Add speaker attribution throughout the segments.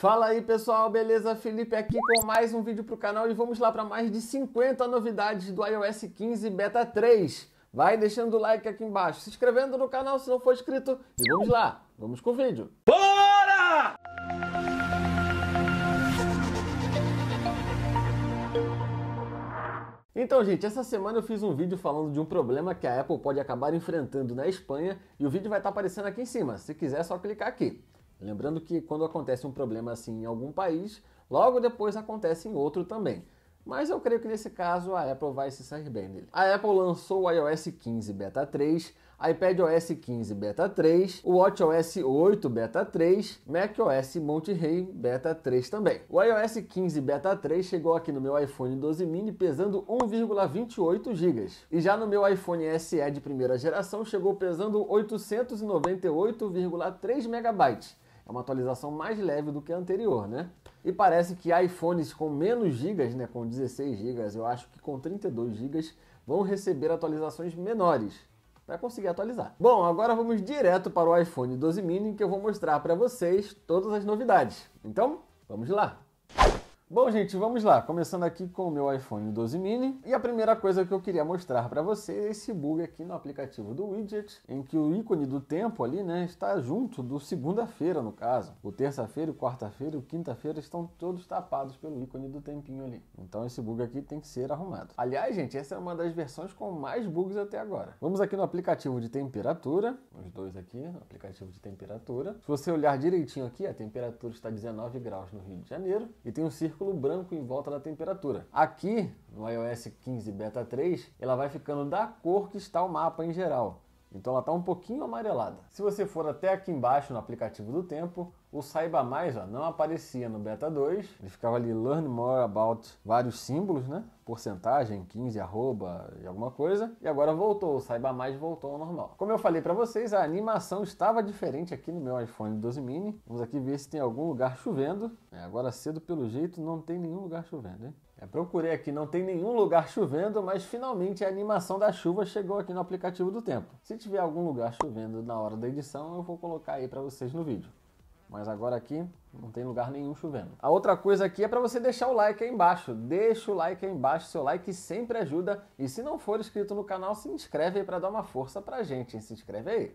Speaker 1: Fala aí pessoal, beleza? Felipe aqui com mais um vídeo para o canal e vamos lá para mais de 50 novidades do iOS 15 Beta 3. Vai deixando o like aqui embaixo, se inscrevendo no canal se não for inscrito e vamos lá, vamos com o vídeo. Bora! Então, gente, essa semana eu fiz um vídeo falando de um problema que a Apple pode acabar enfrentando na Espanha e o vídeo vai estar tá aparecendo aqui em cima. Se quiser, é só clicar aqui. Lembrando que quando acontece um problema assim em algum país, logo depois acontece em outro também. Mas eu creio que nesse caso a Apple vai se sair bem dele. A Apple lançou o iOS 15 Beta 3, iPad OS 15 Beta 3, o WatchOS 8 Beta 3, Mac OS Monterey Beta 3 também. O iOS 15 Beta 3 chegou aqui no meu iPhone 12 mini pesando 1,28 GB. E já no meu iPhone SE de primeira geração chegou pesando 898,3 MB. É uma atualização mais leve do que a anterior, né? E parece que iPhones com menos gigas, né, com 16 gigas, eu acho que com 32 gigas, vão receber atualizações menores para conseguir atualizar. Bom, agora vamos direto para o iPhone 12 mini que eu vou mostrar para vocês todas as novidades. Então, vamos lá. Bom, gente, vamos lá. Começando aqui com o meu iPhone 12 mini. E a primeira coisa que eu queria mostrar para você é esse bug aqui no aplicativo do widget, em que o ícone do tempo ali, né, está junto do segunda-feira, no caso. O terça-feira, o quarta-feira e o quinta-feira estão todos tapados pelo ícone do tempinho ali. Então esse bug aqui tem que ser arrumado. Aliás, gente, essa é uma das versões com mais bugs até agora. Vamos aqui no aplicativo de temperatura, os dois aqui, aplicativo de temperatura. Se você olhar direitinho aqui, a temperatura está 19 graus no Rio de Janeiro e tem um círculo círculo branco em volta da temperatura. Aqui, no iOS 15 Beta 3, ela vai ficando da cor que está o mapa em geral. Então ela está um pouquinho amarelada. Se você for até aqui embaixo no aplicativo do tempo, o Saiba Mais ó, não aparecia no Beta 2. Ele ficava ali Learn More About vários símbolos, né? Porcentagem, 15, arroba e alguma coisa. E agora voltou, o Saiba Mais voltou ao normal. Como eu falei para vocês, a animação estava diferente aqui no meu iPhone 12 mini. Vamos aqui ver se tem algum lugar chovendo. É, agora cedo, pelo jeito, não tem nenhum lugar chovendo, hein? É, procurei aqui, não tem nenhum lugar chovendo, mas finalmente a animação da chuva chegou aqui no aplicativo do tempo. Se tiver algum lugar chovendo na hora da edição, eu vou colocar aí para vocês no vídeo. Mas agora aqui não tem lugar nenhum chovendo. A outra coisa aqui é para você deixar o like aí embaixo. Deixa o like aí embaixo, seu like sempre ajuda. E se não for inscrito no canal, se inscreve aí para dar uma força pra gente. Se inscreve aí.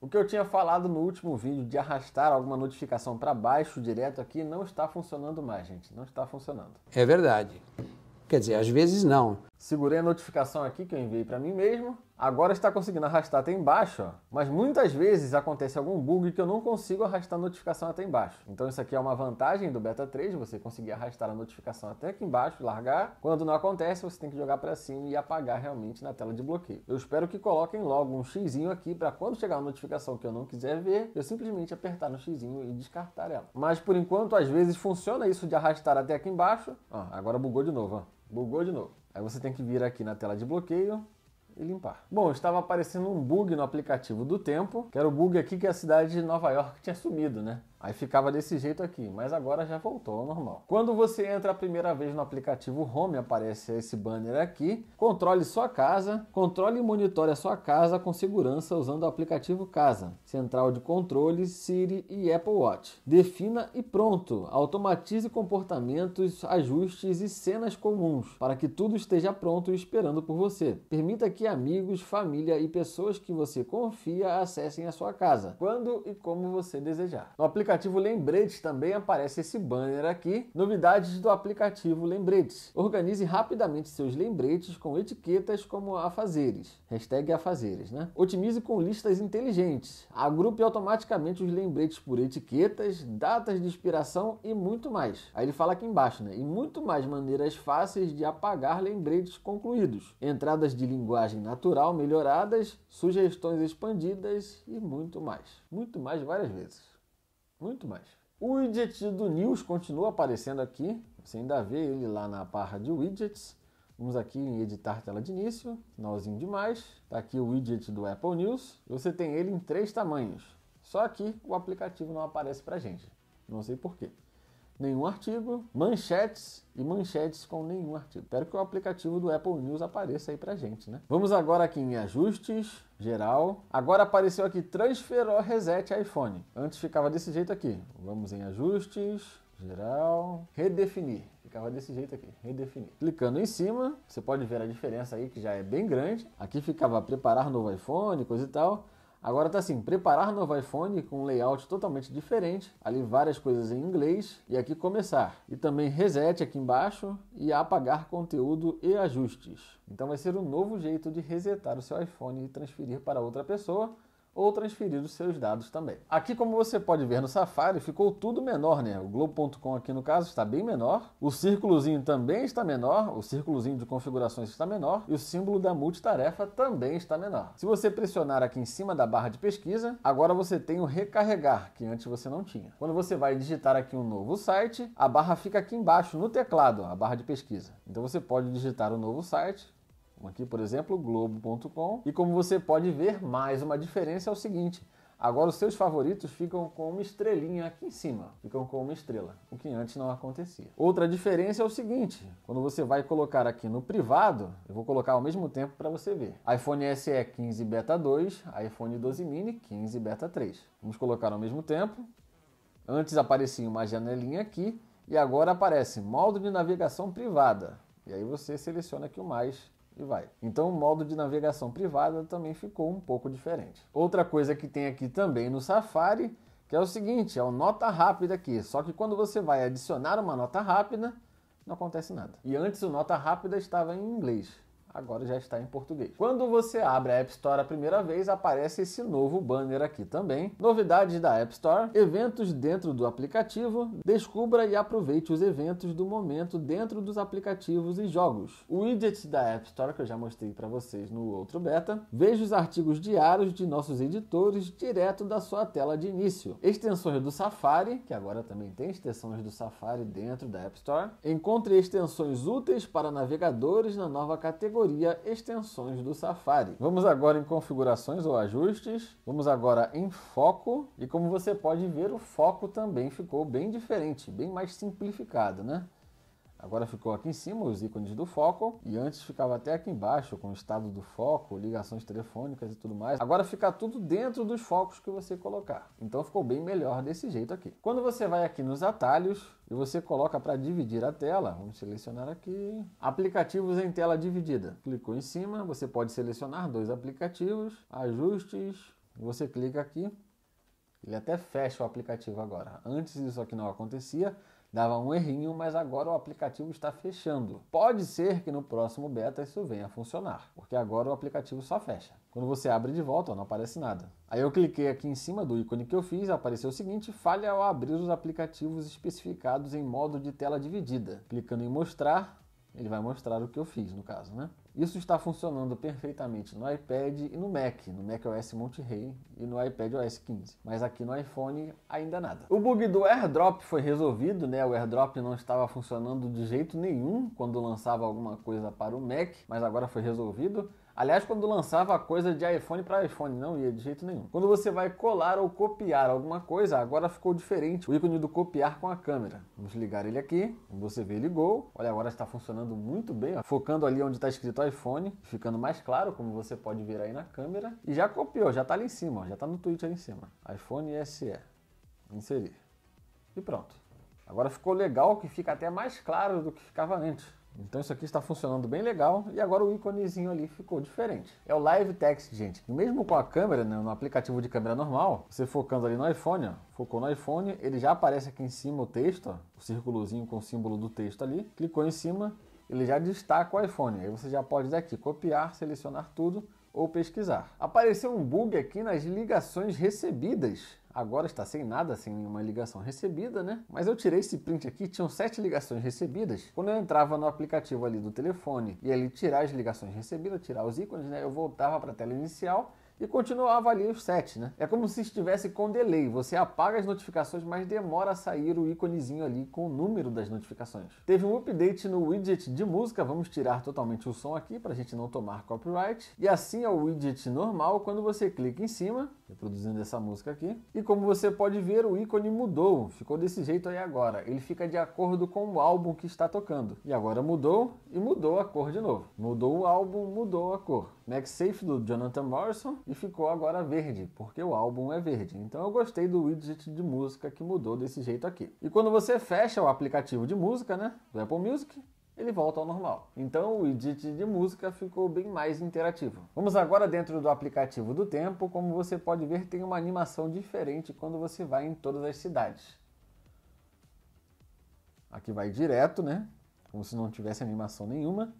Speaker 1: O que eu tinha falado no último vídeo de arrastar alguma notificação para baixo direto aqui não está funcionando mais, gente. Não está funcionando. É verdade. Quer dizer, às vezes não. Segurei a notificação aqui que eu enviei para mim mesmo. Agora está conseguindo arrastar até embaixo, ó. mas muitas vezes acontece algum bug que eu não consigo arrastar a notificação até embaixo. Então isso aqui é uma vantagem do Beta 3, você conseguir arrastar a notificação até aqui embaixo, largar. Quando não acontece, você tem que jogar para cima e apagar realmente na tela de bloqueio. Eu espero que coloquem logo um xizinho aqui para quando chegar uma notificação que eu não quiser ver, eu simplesmente apertar no xizinho e descartar ela. Mas por enquanto, às vezes funciona isso de arrastar até aqui embaixo. Ó, agora bugou de novo, ó. bugou de novo. Aí você tem que vir aqui na tela de bloqueio e limpar. Bom, estava aparecendo um bug no aplicativo do tempo, que era o bug aqui que a cidade de Nova York tinha sumido, né? Aí ficava desse jeito aqui, mas agora já voltou ao normal. Quando você entra a primeira vez no aplicativo Home, aparece esse banner aqui. Controle sua casa, controle e monitore a sua casa com segurança usando o aplicativo Casa, central de controle, Siri e Apple Watch. Defina e pronto, automatize comportamentos, ajustes e cenas comuns para que tudo esteja pronto e esperando por você. Permita que amigos, família e pessoas que você confia acessem a sua casa, quando e como você desejar. No aplicativo aplicativo Lembretes também aparece esse banner aqui, novidades do aplicativo Lembretes. Organize rapidamente seus lembretes com etiquetas como afazeres, hashtag afazeres, né? Otimize com listas inteligentes, agrupe automaticamente os lembretes por etiquetas, datas de inspiração e muito mais. Aí ele fala aqui embaixo, né? E muito mais maneiras fáceis de apagar lembretes concluídos, entradas de linguagem natural melhoradas, sugestões expandidas e muito mais. Muito mais várias vezes. Muito mais. O widget do News continua aparecendo aqui. Você ainda vê ele lá na barra de widgets. Vamos aqui em editar tela de início, Nozinho demais. Tá Está aqui o widget do Apple News. Você tem ele em três tamanhos. Só que o aplicativo não aparece para gente. Não sei porquê. Nenhum artigo, manchetes e manchetes com nenhum artigo. Espero que o aplicativo do Apple News apareça aí para gente, né? Vamos agora aqui em ajustes, geral. Agora apareceu aqui transferou reset iPhone. Antes ficava desse jeito aqui. Vamos em ajustes, geral, redefinir. Ficava desse jeito aqui, redefinir. Clicando em cima, você pode ver a diferença aí que já é bem grande. Aqui ficava preparar novo iPhone, coisa e tal. Agora tá assim, preparar novo iPhone com um layout totalmente diferente, ali várias coisas em inglês e aqui começar. E também reset aqui embaixo e apagar conteúdo e ajustes. Então vai ser um novo jeito de resetar o seu iPhone e transferir para outra pessoa ou transferir os seus dados também. Aqui, como você pode ver no Safari, ficou tudo menor, né? O Globo.com aqui no caso está bem menor, o círculozinho também está menor, o círculozinho de configurações está menor e o símbolo da multitarefa também está menor. Se você pressionar aqui em cima da barra de pesquisa, agora você tem o recarregar, que antes você não tinha. Quando você vai digitar aqui um novo site, a barra fica aqui embaixo no teclado, a barra de pesquisa. Então você pode digitar o um novo site, Aqui, por exemplo, Globo.com. E como você pode ver, mais uma diferença é o seguinte: Agora os seus favoritos ficam com uma estrelinha aqui em cima, ficam com uma estrela, o que antes não acontecia. Outra diferença é o seguinte: quando você vai colocar aqui no privado, eu vou colocar ao mesmo tempo para você ver. iPhone SE 15 Beta 2, iPhone 12 mini 15 Beta 3. Vamos colocar ao mesmo tempo. Antes aparecia uma janelinha aqui e agora aparece modo de navegação privada. E aí você seleciona aqui o mais e vai. Então o modo de navegação privada também ficou um pouco diferente. Outra coisa que tem aqui também no Safari, que é o seguinte, é o nota rápida aqui, só que quando você vai adicionar uma nota rápida, não acontece nada. E antes o nota rápida estava em inglês agora já está em português. Quando você abre a App Store a primeira vez, aparece esse novo banner aqui também. Novidades da App Store, eventos dentro do aplicativo, descubra e aproveite os eventos do momento dentro dos aplicativos e jogos. O widget da App Store, que eu já mostrei para vocês no outro beta, veja os artigos diários de nossos editores direto da sua tela de início. Extensões do Safari, que agora também tem extensões do Safari dentro da App Store. Encontre extensões úteis para navegadores na nova categoria categoria Extensões do Safari. Vamos agora em Configurações ou Ajustes, vamos agora em Foco, e como você pode ver, o foco também ficou bem diferente, bem mais simplificado, né? Agora ficou aqui em cima os ícones do foco e antes ficava até aqui embaixo com o estado do foco, ligações telefônicas e tudo mais. Agora fica tudo dentro dos focos que você colocar. Então ficou bem melhor desse jeito aqui. Quando você vai aqui nos atalhos e você coloca para dividir a tela, vamos selecionar aqui, aplicativos em tela dividida. Clicou em cima, você pode selecionar dois aplicativos, ajustes, você clica aqui, ele até fecha o aplicativo agora. Antes isso aqui não acontecia, Dava um errinho, mas agora o aplicativo está fechando. Pode ser que no próximo beta isso venha a funcionar, porque agora o aplicativo só fecha. Quando você abre de volta, não aparece nada. Aí eu cliquei aqui em cima do ícone que eu fiz, apareceu o seguinte: falha ao abrir os aplicativos especificados em modo de tela dividida. Clicando em mostrar, ele vai mostrar o que eu fiz, no caso, né? Isso está funcionando perfeitamente no iPad e no Mac, no Mac OS Monterey e no iPad OS 15, mas aqui no iPhone ainda nada. O bug do AirDrop foi resolvido, né? O AirDrop não estava funcionando de jeito nenhum quando lançava alguma coisa para o Mac, mas agora foi resolvido. Aliás, quando lançava a coisa de iPhone para iPhone, não ia de jeito nenhum. Quando você vai colar ou copiar alguma coisa, agora ficou diferente o ícone do copiar com a câmera. Vamos ligar ele aqui, você vê, ligou. Olha, agora está funcionando muito bem, ó. focando ali onde está escrito iPhone, ficando mais claro, como você pode ver aí na câmera. E já copiou, já está ali em cima, ó. já está no Twitch ali em cima. iPhone SE. Inserir. E pronto. Agora ficou legal que fica até mais claro do que ficava antes. Então isso aqui está funcionando bem legal e agora o íconezinho ali ficou diferente. É o Live Text, gente. Mesmo com a câmera, né, no aplicativo de câmera normal, você focando ali no iPhone, ó, focou no iPhone, ele já aparece aqui em cima o texto, ó, o círculozinho com o símbolo do texto ali. Clicou em cima, ele já destaca o iPhone. Aí você já pode daqui copiar, selecionar tudo ou pesquisar. Apareceu um bug aqui nas ligações recebidas. Agora está sem nada, sem nenhuma ligação recebida, né? Mas eu tirei esse print aqui, tinham sete ligações recebidas. Quando eu entrava no aplicativo ali do telefone e ele tirar as ligações recebidas, tirar os ícones, né? Eu voltava para a tela inicial e continuava ali os set, né? É como se estivesse com delay, você apaga as notificações, mas demora a sair o íconezinho ali com o número das notificações. Teve um update no widget de música, vamos tirar totalmente o som aqui para a gente não tomar copyright. E assim é o widget normal, quando você clica em cima, reproduzindo essa música aqui. E como você pode ver, o ícone mudou, ficou desse jeito aí agora. Ele fica de acordo com o álbum que está tocando. E agora mudou e mudou a cor de novo. Mudou o álbum, mudou a cor. MagSafe do Jonathan Morrison e ficou agora verde, porque o álbum é verde. Então eu gostei do widget de música que mudou desse jeito aqui. E quando você fecha o aplicativo de música, né, do Apple Music, ele volta ao normal. Então o widget de música ficou bem mais interativo. Vamos agora dentro do aplicativo do tempo, como você pode ver tem uma animação diferente quando você vai em todas as cidades. Aqui vai direto, né? Como se não tivesse animação nenhuma.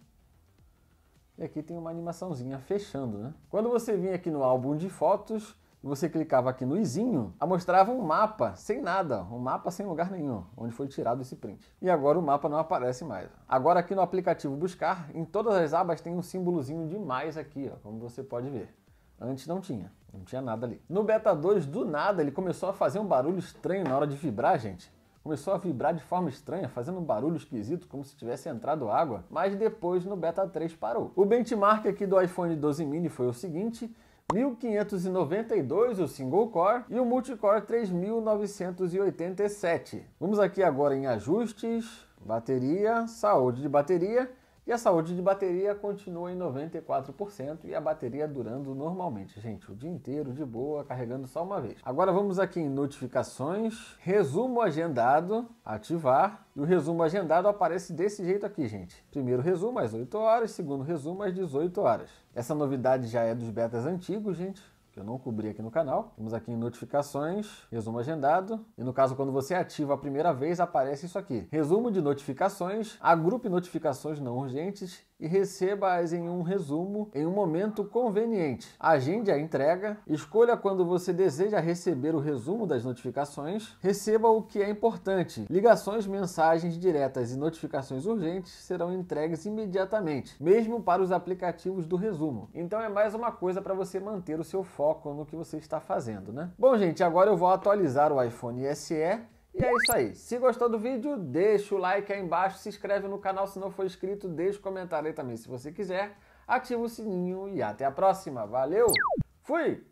Speaker 1: E aqui tem uma animaçãozinha fechando, né? Quando você vinha aqui no álbum de fotos, você clicava aqui no izinho, mostrava um mapa sem nada, um mapa sem lugar nenhum, onde foi tirado esse print. E agora o mapa não aparece mais. Agora aqui no aplicativo buscar, em todas as abas tem um símbolozinho de mais aqui, ó, como você pode ver. Antes não tinha, não tinha nada ali. No beta 2, do nada, ele começou a fazer um barulho estranho na hora de vibrar, gente começou a vibrar de forma estranha, fazendo um barulho esquisito, como se tivesse entrado água, mas depois no Beta 3 parou. O benchmark aqui do iPhone 12 mini foi o seguinte, 1592 o single core e o multicore 3987. Vamos aqui agora em ajustes, bateria, saúde de bateria e a saúde de bateria continua em 94% e a bateria durando normalmente, gente, o dia inteiro de boa, carregando só uma vez. Agora vamos aqui em notificações, resumo agendado, ativar. E o resumo agendado aparece desse jeito aqui, gente. Primeiro resumo às 8 horas, segundo resumo às 18 horas. Essa novidade já é dos betas antigos, gente eu não cobri aqui no canal. vamos aqui em notificações, resumo agendado. E no caso, quando você ativa a primeira vez, aparece isso aqui. Resumo de notificações, agrupe notificações não urgentes e receba-as em um resumo em um momento conveniente. Agende a entrega, escolha quando você deseja receber o resumo das notificações, receba o que é importante. Ligações, mensagens diretas e notificações urgentes serão entregues imediatamente, mesmo para os aplicativos do resumo. Então é mais uma coisa para você manter o seu foco no que você está fazendo, né? Bom, gente, agora eu vou atualizar o iPhone SE e é isso aí. Se gostou do vídeo, deixa o like aí embaixo, se inscreve no canal se não for inscrito, deixa o comentário aí também se você quiser, ativa o sininho e até a próxima. Valeu, fui!